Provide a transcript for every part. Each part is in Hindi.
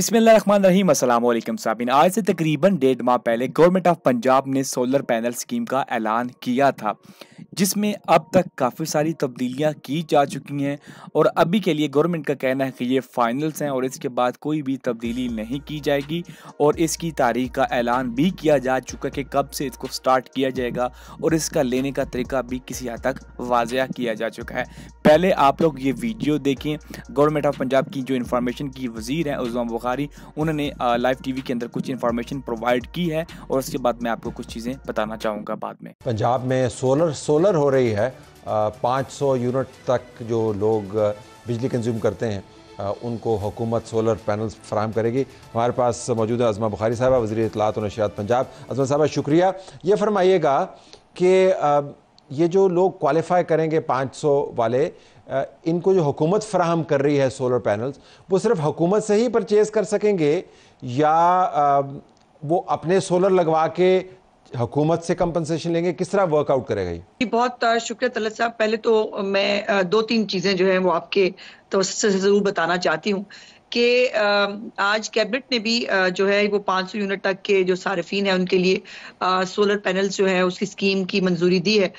बिस्मिल्लाम असलम साबिन आज से तकरीबन डेढ़ माह पहले गवर्नमेंट ऑफ पंजाब ने सोलर पैनल स्कीम का ऐलान किया था जिसमें अब तक काफ़ी सारी तब्दीलियां की जा चुकी हैं और अभी के लिए गवर्नमेंट का कहना है कि ये फाइनल्स हैं और इसके बाद कोई भी तब्दीली नहीं की जाएगी और इसकी तारीख का ऐलान भी किया जा चुका कि कब से इसको स्टार्ट किया जाएगा और इसका लेने का तरीका भी किसी हद तक वाजिया किया जा चुका है पहले आप लोग ये वीडियो देखें गवर्नमेंट ऑफ पंजाब की जो इन्फॉर्मेशन की वजीर हैं उजमा बुखारी उन्होंने लाइव टीवी के अंदर कुछ इन्फॉर्मेशन प्रोवाइड की है और उसके बाद मैं आपको कुछ चीज़ें बताना चाहूँगा बाद में पंजाब में सोलर सोलर हो रही है पाँच सौ यूनिट तक जो लोग बिजली कंज्यूम करते हैं उनको हुकूमत सोलर पैनल्स फ्राहम करेगी हमारे पास मौजूद है अजमा बुखारी साहबा वजी इतलात नशियात पंजाब अजमा साहबा शुक्रिया ये फरमाइएगा कि ये जो लोग क्वालिफाई करेंगे 500 वाले इनको जो हुकूमत फ्राहम कर रही है सोलर पैनल्स वो सिर्फ हुकूमत से ही परचेज़ कर सकेंगे या वो अपने सोलर लगवा के हुकूमत से कंपनसेशन लेंगे किस तरह वर्कआउट करेगा ये बहुत शुक्रिया तलत साहब पहले तो मैं दो तीन चीज़ें जो हैं वो आपके तो ज़रूर बताना चाहती हूँ कि आज कैबिनेट ने भी जो है वो 500 यूनिट तक के जो सार्फिन है उनके लिए सोलर पैनल जो है उसकी स्कीम की मंजूरी दी है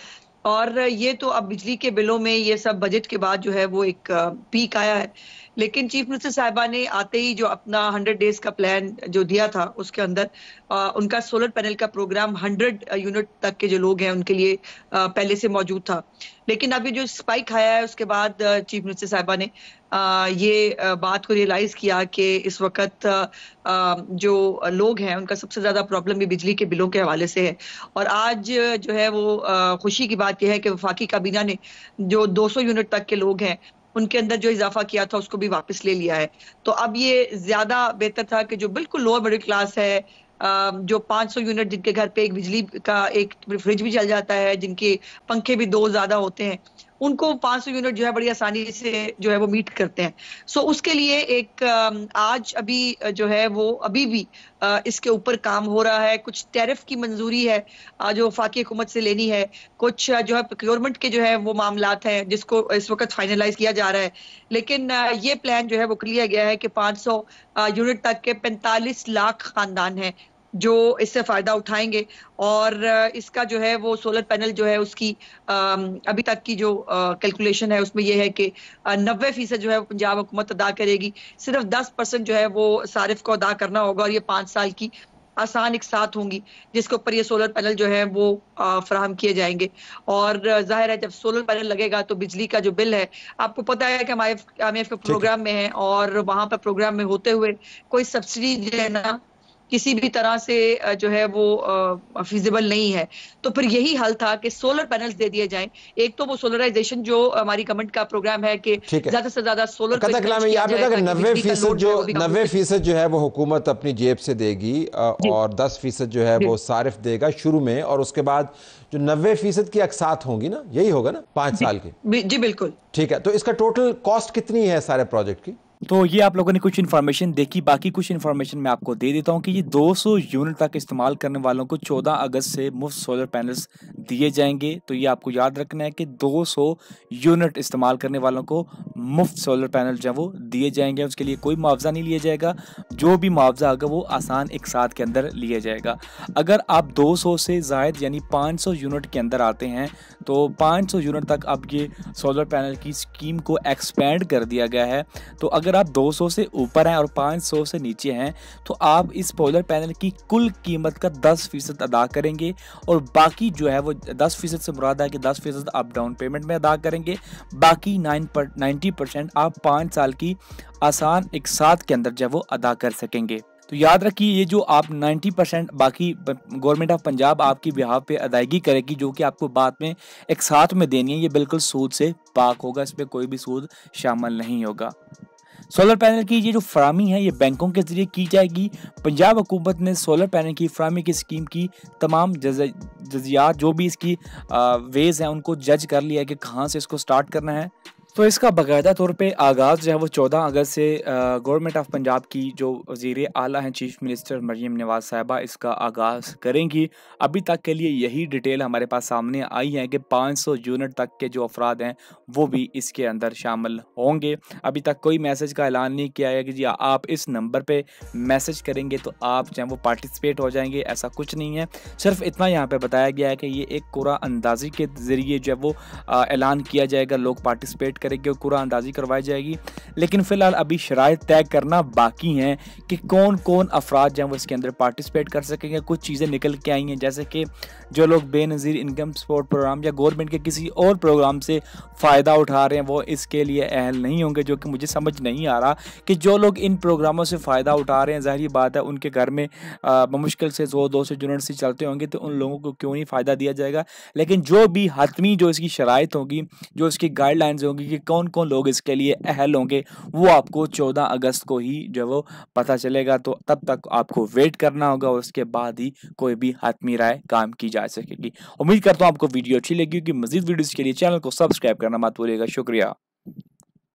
और ये तो अब बिजली के बिलों में ये सब बजट के बाद जो है वो एक पीक आया है लेकिन चीफ मिनिस्टर साहिबा ने आते ही जो अपना हंड्रेड डेज का प्लान जो दिया था उसके अंदर आ, उनका सोलर पैनल का प्रोग्राम हंड्रेड यूनिट तक के जो लोग हैं उनके लिए आ, पहले से मौजूद था लेकिन अभी जो स्पाइक आया है उसके बाद चीफ मिनिस्टर साहिबा ने आ, ये बात को रियलाइज किया कि इस वक्त आ, जो लोग हैं उनका सबसे ज्यादा प्रॉब्लम भी बिजली के बिलों के हवाले से है और आज जो है वो खुशी की बात यह है कि वफाकी काबीना ने जो 200 यूनिट तक के लोग हैं उनके अंदर जो इजाफा किया था उसको भी वापस ले लिया है तो अब ये ज्यादा बेहतर था कि जो बिल्कुल लोअर मिडिल क्लास है जो 500 यूनिट जिनके घर पे एक बिजली का एक फ्रिज भी चल जाता है जिनके पंखे भी दो ज्यादा होते हैं उनको 500 यूनिट जो है बड़ी आसानी से जो है वो मीट करते हैं सो so, उसके लिए एक आज अभी जो है वो अभी भी इसके ऊपर काम हो रहा है कुछ टैरिफ की मंजूरी है जो फाकी हुकूमत से लेनी है कुछ जो है प्रोक्योरमेंट के जो है वो मामला हैं जिसको इस वक्त फाइनलाइज किया जा रहा है लेकिन ये प्लान जो है वो लिया गया है कि 500 यूनिट तक के 45 लाख खानदान हैं जो इससे फ़ायदा उठाएंगे और इसका जो है वो सोलर पैनल जो है उसकी अभी तक की जो कैलकुलेशन है उसमें यह है कि नब्बे फीसद जो है पंजाब हुकूमत अदा करेगी सिर्फ दस परसेंट जो है वो सारिफ को अदा करना होगा और ये पाँच साल की आसान एक साथ होंगी जिसके ऊपर ये सोलर पैनल जो है वो फ्राहम किए जाएंगे और जाहिर है जब सोलर पैनल लगेगा तो बिजली का जो बिल है आपको पता है कि हमारे एम के प्रोग्राम में है और वहां पर प्रोग्राम में होते हुए कोई सब्सिडी देना किसी भी तरह से जो है वो फिजिबल नहीं है तो फिर यही हल था कि सोलर पैनल्स दे दिए जाएं एक तो वो सोलराइजेशन जो हमारी गवर्नमेंट का प्रोग्राम है कि ज्यादा से ज्यादा सोलर तो नब्बे फीसद जो नब्बे फीसद जो है वो हुकूमत अपनी जेब से देगी और दस फीसद जो है वो सारिफ देगा शुरू में और उसके बाद जो नब्बे फीसद की अकसात होंगी ना यही होगा ना पांच साल की जी बिल्कुल ठीक है तो इसका टोटल कॉस्ट कितनी है सारे प्रोजेक्ट की तो ये आप लोगों ने कुछ इन्फॉर्मेशन देखी बाकी कुछ इन्फॉर्मेशन मैं आपको दे देता हूँ कि ये 200 यूनिट तक इस्तेमाल करने वालों को 14 अगस्त से मुफ्त सोलर पैनल्स दिए जाएंगे तो ये आपको याद रखना है कि 200 यूनिट इस्तेमाल करने वालों को मुफ्त सोलर पैनल जो वो दिए जाएंगे उसके लिए कोई मुआवजा नहीं लिया जाएगा जो भी मुआवजा होगा वो आसान एक साथ के अंदर लिया जाएगा अगर आप दो से जायद यानी पाँच यूनिट के अंदर आते हैं तो पाँच यूनिट तक अब ये सोलर पैनल की स्कीम को एक्सपेंड कर दिया गया है तो अगर अगर आप 200 से ऊपर हैं और 500 से नीचे हैं तो आप इस सोलर पैनल की कुल कीमत का 10 फीसद अदा करेंगे और बाकी जो है वो 10 फीसद से मुराद है कि 10 फीसद आप डाउन पेमेंट में अदा करेंगे बाकी नाइन पर नाइन्टी परसेंट आप पाँच साल की आसान एक साथ के अंदर जो है वो अदा कर सकेंगे तो याद रखिए ये जो आप 90 परसेंट बाकी गवर्नमेंट ऑफ पंजाब आपकी बिहार पे अदायगी करेगी जो कि आपको बाद में एक साथ में देनी है ये बिल्कुल सूद से पाक होगा इस पर कोई भी सूद शामिल नहीं होगा सोलर पैनल की ये जो फरामी है ये बैंकों के जरिए की जाएगी पंजाब हुकूमत ने सोलर पैनल की फरामी की स्कीम की तमाम जजियात जो भी इसकी वेज हैं उनको जज कर लिया है कि कहाँ से इसको स्टार्ट करना है तो इसका बाकायदा तौर पे आगाज़ जो है वो चौदह अगस्त से गवर्नमेंट ऑफ पंजाब की जो वजीर आला हैं चीफ मिनिस्टर मरीम नवाज साहबा इसका आगाज़ करेंगी अभी तक के लिए यही डिटेल हमारे पास सामने आई है कि 500 यूनिट तक के जो अफराद हैं वो भी इसके अंदर शामिल होंगे अभी तक कोई मैसेज का ऐलान नहीं किया है कि जी आप इस नंबर पर मैसेज करेंगे तो आप जो है वो पार्टिसपेट हो जाएंगे ऐसा कुछ नहीं है सिर्फ इतना यहाँ पर बताया गया है कि ये एक कुरा अंदाजी के ज़रिए जो है वो ऐलान किया जाएगा लोग पार्टिसपेट करेगी और कुरा अंदाजी करवाई जाएगी लेकिन फ़िलहाल अभी शराय तय करना बाकी हैं कि कौन कौन अफराद जो हैं वो इसके अंदर पार्टिसिपेट कर सकेंगे कुछ चीज़ें निकल के आई हैं जैसे कि जो लोग बेनज़ीर इनकम सपोर्ट प्रोग्राम या गवर्नमेंट के किसी और प्रोग्राम से फ़ायदा उठा रहे हैं वो इसके लिए अहल नहीं होंगे जो कि मुझे समझ नहीं आ रहा कि जो लोग इन प्रोग्रामों से फ़ायदा उठा रहे हैं ज़ाहरी बात है उनके घर में मुश्किल से जो दो से यूनिट से चलते होंगे तो उन लोगों को क्यों नहीं फ़ायदा दिया जाएगा लेकिन जो भी हतमी जो इसकी शराइ होगी जो इसकी गाइडलाइंस होंगी कि कौन कौन लोग इसके लिए अहल होंगे वो आपको चौदह अगस्त को ही जो वो पता चलेगा तो तब तक आपको वेट करना होगा और उसके बाद ही कोई भी हतमी राय काम की जा सकेगी उम्मीद करता हूँ आपको वीडियो अच्छी लगी क्योंकि मजीद वीडियोज़ के लिए चैनल को सब्सक्राइब करना मत भूलिएगा शुक्रिया